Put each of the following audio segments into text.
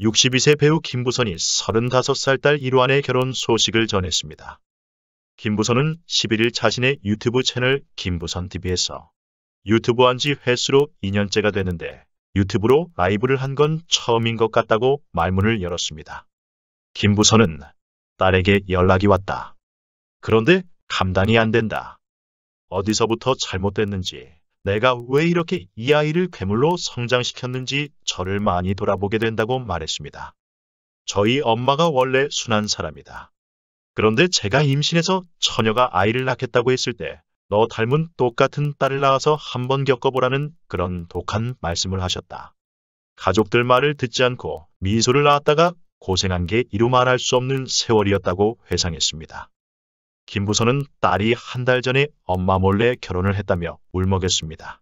62세 배우 김부선이 35살 딸 이루안의 결혼 소식을 전했습니다. 김부선은 11일 자신의 유튜브 채널 김부선 TV에서 유튜브 한지 횟수로 2년째가 되는데 유튜브로 라이브를 한 건 처음인 것 같다고 말문을 열었습니다. 김부선은 딸에게 연락이 왔다. 그런데 감당이 안 된다. 어디서부터 잘못됐는지 내가 왜 이렇게 이 아이를 괴물로 성장시켰는지 저를 많이 돌아보게 된다고 말했습니다. 저희 엄마가 원래 순한 사람이다. 그런데 제가 임신해서 처녀가 아이를 낳겠다고 했을 때 너 닮은 똑같은 딸을 낳아서 한번 겪어보라는 그런 독한 말씀을 하셨다. 가족들 말을 듣지 않고 미소를 낳았다가 고생한 게 이루 말할 수 없는 세월이었다고 회상했습니다. 김부선은 딸이 한 달 전에 엄마 몰래 결혼을 했다며 울먹였습니다.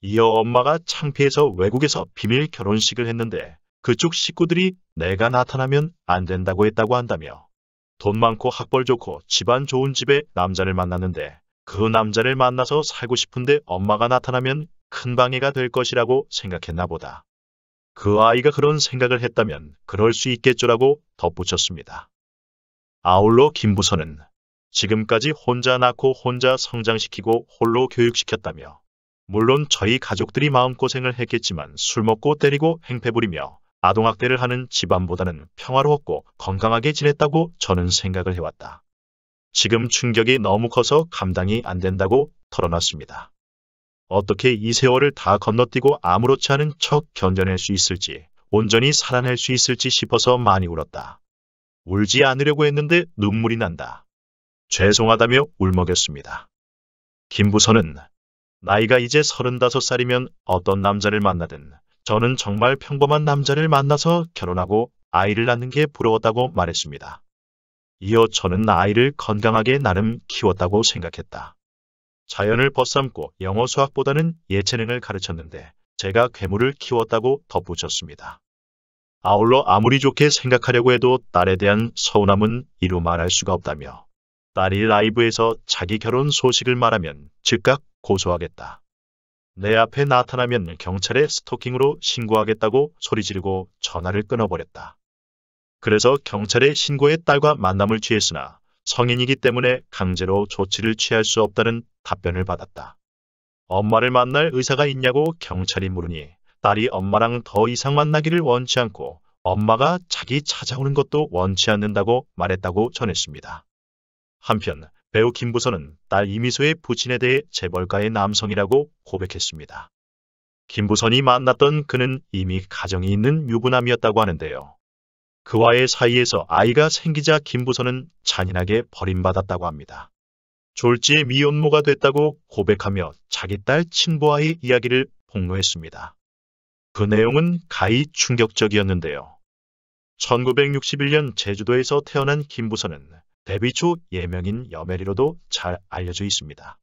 이어 엄마가 창피해서 외국에서 비밀 결혼식을 했는데 그쪽 식구들이 내가 나타나면 안 된다고 했다고 한다며 돈 많고 학벌 좋고 집안 좋은 집에 남자를 만났는데 그 남자를 만나서 살고 싶은데 엄마가 나타나면 큰 방해가 될 것이라고 생각했나 보다. 그 아이가 그런 생각을 했다면 그럴 수 있겠죠라고 덧붙였습니다. 아울러 김부선은 지금까지 혼자 낳고 혼자 성장시키고 홀로 교육시켰다며 물론 저희 가족들이 마음고생을 했겠지만 술 먹고 때리고 행패 부리며 아동학대를 하는 집안보다는 평화로웠고 건강하게 지냈다고 저는 생각을 해왔다. 지금 충격이 너무 커서 감당이 안 된다고 털어놨습니다. 어떻게 이 세월을 다 건너뛰고 아무렇지 않은 척 견뎌낼 수 있을지 온전히 살아낼 수 있을지 싶어서 많이 울었다. 울지 않으려고 했는데 눈물이 난다. 죄송하다며 울먹였습니다. 김부선은 나이가 이제 35살이면 어떤 남자를 만나든 저는 정말 평범한 남자를 만나서 결혼하고 아이를 낳는 게 부러웠다고 말했습니다. 이어 저는 아이를 건강하게 나름 키웠다고 생각했다. 자연을 벗삼고 영어 수학보다는 예체능을 가르쳤는데 제가 괴물을 키웠다고 덧붙였습니다. 아울러 아무리 좋게 생각하려고 해도 딸에 대한 서운함은 이루 말할 수가 없다며 딸이 라이브에서 자기 결혼 소식을 말하면 즉각 고소하겠다. 내 앞에 나타나면 경찰에 스토킹으로 신고하겠다고 소리지르고 전화를 끊어버렸다. 그래서 경찰에 신고해 딸과 만남을 취했으나 성인이기 때문에 강제로 조치를 취할 수 없다는 답변을 받았다. 엄마를 만날 의사가 있냐고 경찰이 물으니 딸이 엄마랑 더 이상 만나기를 원치 않고 엄마가 자기 찾아오는 것도 원치 않는다고 말했다고 전했습니다. 한편 배우 김부선은 딸 이미소의 부친에 대해 재벌가의 남성이라고 고백했습니다. 김부선이 만났던 그는 이미 가정이 있는 유부남이었다고 하는데요. 그와의 사이에서 아이가 생기자 김부선은 잔인하게 버림받았다고 합니다. 졸지의 미혼모가 됐다고 고백하며 자기 딸 친부와의 이야기를 폭로했습니다. 그 내용은 가히 충격적이었는데요. 1961년 제주도에서 태어난 김부선은 데뷔 초 예명인 여메리로도 잘 알려져 있습니다.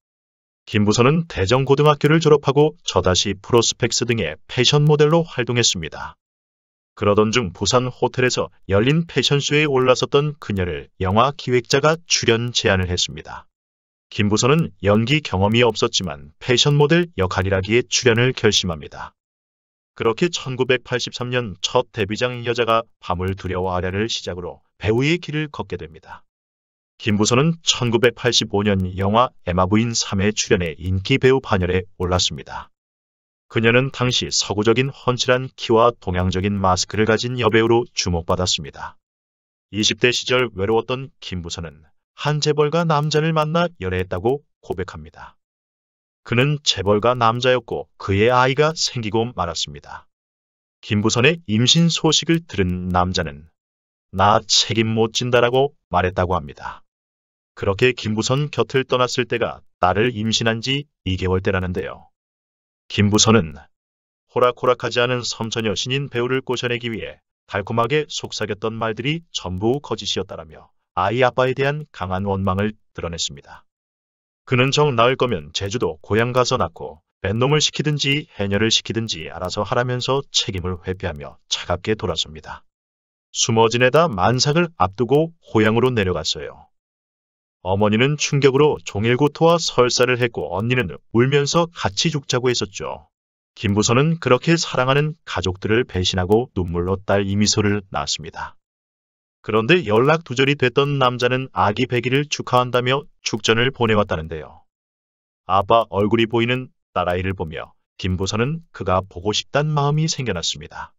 김부선은 대전고등학교를 졸업하고 저다시 프로스펙스 등의 패션 모델로 활동했습니다. 그러던 중 부산 호텔에서 열린 패션쇼에 올라섰던 그녀를 영화 기획자가 출연 제안을 했습니다. 김부선은 연기 경험이 없었지만 패션 모델 역할이라기에 출연을 결심합니다. 그렇게 1983년 첫 데뷔작 여자가 밤을 두려워하랴를 시작으로 배우의 길을 걷게 됩니다. 김부선은 1985년 영화 에마부인 3회 출연해 인기 배우 반열에 올랐습니다. 그녀는 당시 서구적인 헌칠한 키와 동양적인 마스크를 가진 여배우로 주목받았습니다. 20대 시절 외로웠던 김부선은 한 재벌가 남자를 만나 연애했다고 고백합니다. 그는 재벌가 남자였고 그의 아이가 생기고 말았습니다. 김부선의 임신 소식을 들은 남자는 나 책임 못 진다라고 말했다고 합니다. 그렇게 김부선 곁을 떠났을 때가 딸을 임신한 지 2개월 때라는데요. 김부선은 호락호락하지 않은 섬천여 신인 배우를 꼬셔내기 위해 달콤하게 속삭였던 말들이 전부 거짓이었다라며 아이 아빠에 대한 강한 원망을 드러냈습니다. 그는 정나을 거면 제주도 고향 가서 낳고 맨놈을 시키든지 해녀를 시키든지 알아서 하라면서 책임을 회피하며 차갑게 돌아섭니다. 숨어 지내다 만삭을 앞두고 호양으로 내려갔어요. 어머니는 충격으로 종일구토와 설사를 했고 언니는 울면서 같이 죽자고 했었죠. 김부선은 그렇게 사랑하는 가족들을 배신하고 눈물로 딸 이미소를 낳았습니다. 그런데 연락 두절이 됐던 남자는 아기 백일을 축하한다며 축전을 보내왔다는데요. 아빠 얼굴이 보이는 딸아이를 보며 김부선은 그가 보고 싶단 마음이 생겨났습니다.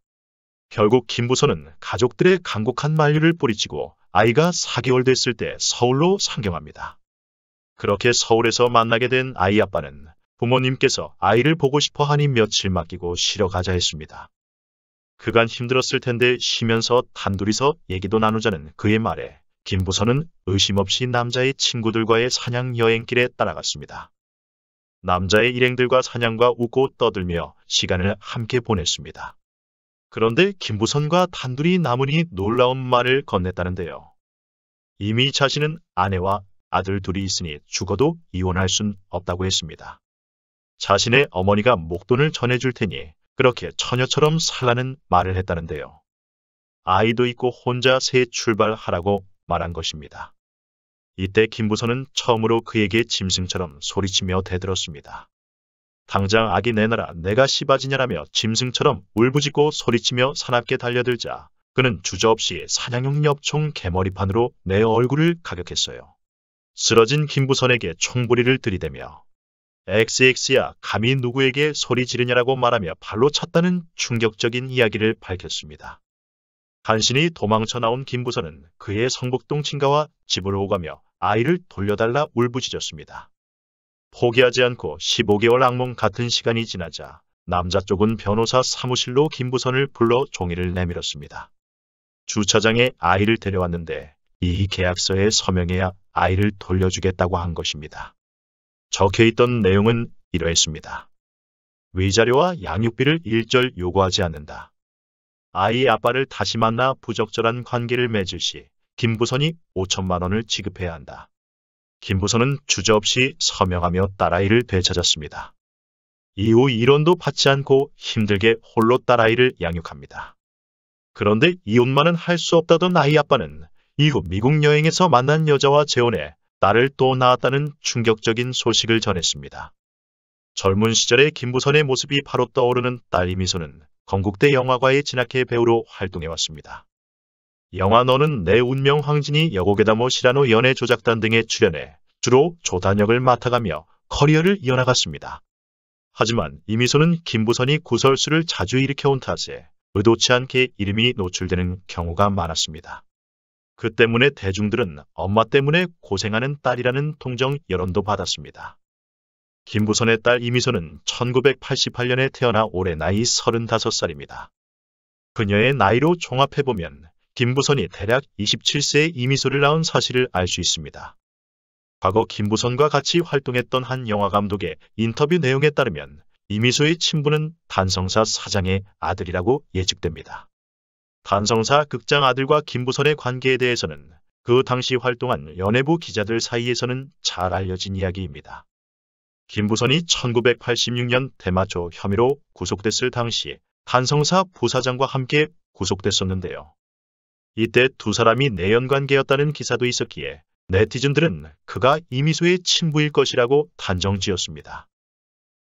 결국 김부선은 가족들의 간곡한 만류를 뿌리치고 아이가 4개월 됐을 때 서울로 상경합니다. 그렇게 서울에서 만나게 된 아이 아빠는 부모님께서 아이를 보고 싶어 하니 며칠 맡기고 쉬러 가자 했습니다. 그간 힘들었을 텐데 쉬면서 단둘이서 얘기도 나누자는 그의 말에 김부선은 의심 없이 남자의 친구들과의 사냥 여행길에 따라갔습니다. 남자의 일행들과 사냥과 웃고 떠들며 시간을 함께 보냈습니다. 그런데 김부선과 단둘이 남으니 놀라운 말을 건넸다는데요. 이미 자신은 아내와 아들 둘이 있으니 죽어도 이혼할 순 없다고 했습니다. 자신의 어머니가 목돈을 전해줄 테니 그렇게 처녀처럼 살라는 말을 했다는데요. 아이도 있고 혼자 새 출발하라고 말한 것입니다. 이때 김부선은 처음으로 그에게 짐승처럼 소리치며 대들었습니다. 당장 아기 내놔라 내가 씨바지냐라며 짐승처럼 울부짖고 소리치며 사납게 달려들자 그는 주저없이 사냥용 엽총 개머리판으로 내 얼굴을 가격했어요. 쓰러진 김부선에게 총부리를 들이대며 XX야 감히 누구에게 소리 지르냐라고 말하며 발로 찼다는 충격적인 이야기를 밝혔습니다. 간신히 도망쳐 나온 김부선은 그의 성북동 친가와 집으로 오가며 아이를 돌려달라 울부짖었습니다. 포기하지 않고 15개월 악몽 같은 시간이 지나자 남자 쪽은 변호사 사무실로 김부선을 불러 종이를 내밀었습니다. 주차장에 아이를 데려왔는데 이 계약서에 서명해야 아이를 돌려주겠다고 한 것입니다. 적혀있던 내용은 이러했습니다. 위자료와 양육비를 일절 요구하지 않는다. 아이 아빠를 다시 만나 부적절한 관계를 맺을 시 김부선이 5천만 원을 지급해야 한다. 김부선은 주저없이 서명하며 딸아이를 되찾았습니다. 이후 이론도 받지 않고 힘들게 홀로 딸아이를 양육합니다. 그런데 이혼만은 할 수 없다던 아이 아빠는 이후 미국 여행에서 만난 여자와 재혼해 딸을 또 낳았다는 충격적인 소식을 전했습니다. 젊은 시절의 김부선의 모습이 바로 떠오르는 딸 이미소는 건국대 영화과의 진학회 배우로 활동해왔습니다. 영화 너는 내 운명 황진이 여고괴담호 시라노 연애 조작단 등에 출연해 주로 조단역을 맡아가며 커리어를 이어나갔습니다. 하지만 이미소는 김부선이 구설수를 자주 일으켜온 탓에 의도치 않게 이름이 노출되는 경우가 많았습니다. 그 때문에 대중들은 엄마 때문에 고생하는 딸이라는 통정 여론도 받았습니다. 김부선의 딸 이미소는 1988년에 태어나 올해 나이 35살입니다. 그녀의 나이로 종합해보면 김부선이 대략 27세에 이미소를 낳은 사실을 알 수 있습니다. 과거 김부선과 같이 활동했던 한 영화감독의 인터뷰 내용에 따르면 이미소의 친부는 단성사 사장의 아들이라고 예측됩니다. 단성사 극장 아들과 김부선의 관계에 대해서는 그 당시 활동한 연예부 기자들 사이에서는 잘 알려진 이야기입니다. 김부선이 1986년 대마초 혐의로 구속됐을 당시 단성사 부사장과 함께 구속됐었는데요. 이때 두 사람이 내연관계였다는 기사도 있었기에 네티즌들은 그가 이미소의 친부일 것이라고 단정지었습니다.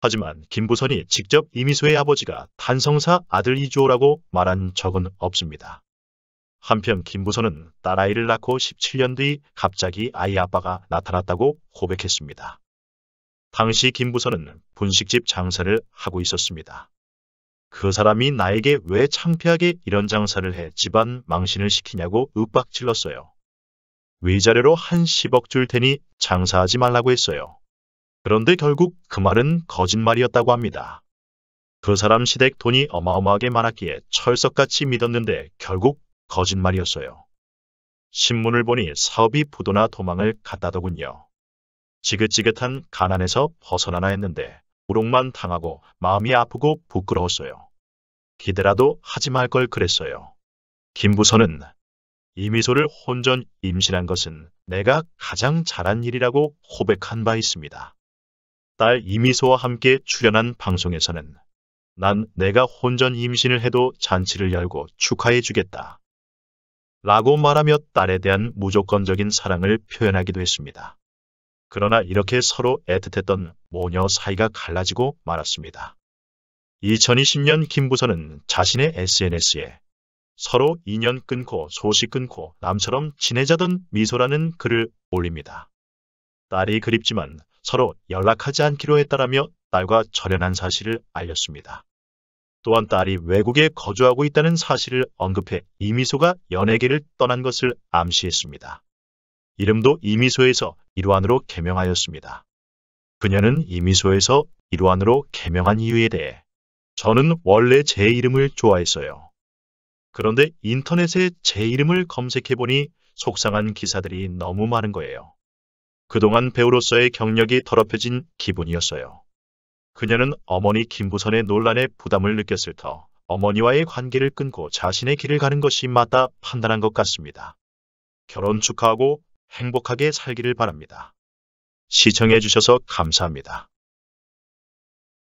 하지만 김부선이 직접 이미소의 아버지가 단성사 아들 이주호라고 말한 적은 없습니다. 한편 김부선은 딸아이를 낳고 17년 뒤 갑자기 아이 아빠가 나타났다고 고백했습니다. 당시 김부선은 분식집 장사를 하고 있었습니다. 그 사람이 나에게 왜 창피하게 이런 장사를 해 집안 망신을 시키냐고 윽박질렀어요. 위자료로 한 10억 줄 테니 장사하지 말라고 했어요. 그런데 결국 그 말은 거짓말이었다고 합니다. 그 사람 시댁 돈이 어마어마하게 많았기에 철석같이 믿었는데 결국 거짓말이었어요. 신문을 보니 사업이 부도나 도망을 갔다더군요. 지긋지긋한 가난에서 벗어나나 했는데 우롱만 당하고 마음이 아프고 부끄러웠어요. 기대라도 하지 말 걸 그랬어요. 김부선은 이미소를 혼전 임신한 것은 내가 가장 잘한 일이라고 고백한 바 있습니다. 딸 이미소와 함께 출연한 방송에서는 난 내가 혼전 임신을 해도 잔치를 열고 축하해 주겠다. 라고 말하며 딸에 대한 무조건적인 사랑을 표현하기도 했습니다. 그러나 이렇게 서로 애틋했던 모녀 사이가 갈라지고 말았습니다. 2020년 김부선은 자신의 SNS에 서로 인연 끊고 소식 끊고 남처럼 지내자던 미소라는 글을 올립니다. 딸이 그립지만 서로 연락하지 않기로 했다라며 딸과 절연한 사실을 알렸습니다. 또한 딸이 외국에 거주하고 있다는 사실을 언급해 이미소가 연예계를 떠난 것을 암시했습니다. 이름도 이미소에서 일안으로 개명하였습니다. 그녀는 이미소에서 일안으로 개명한 이유에 대해 저는 원래 제 이름을 좋아했어요. 그런데 인터넷에 제 이름을 검색해보니 속상한 기사들이 너무 많은 거예요. 그동안 배우로서의 경력이 더럽혀진 기분이었어요. 그녀는 어머니 김부선의 논란에 부담을 느꼈을 터 어머니와의 관계를 끊고 자신의 길을 가는 것이 맞다 판단한 것 같습니다. 결혼 축하하고 행복하게 살기를 바랍니다. 시청해주셔서 감사합니다.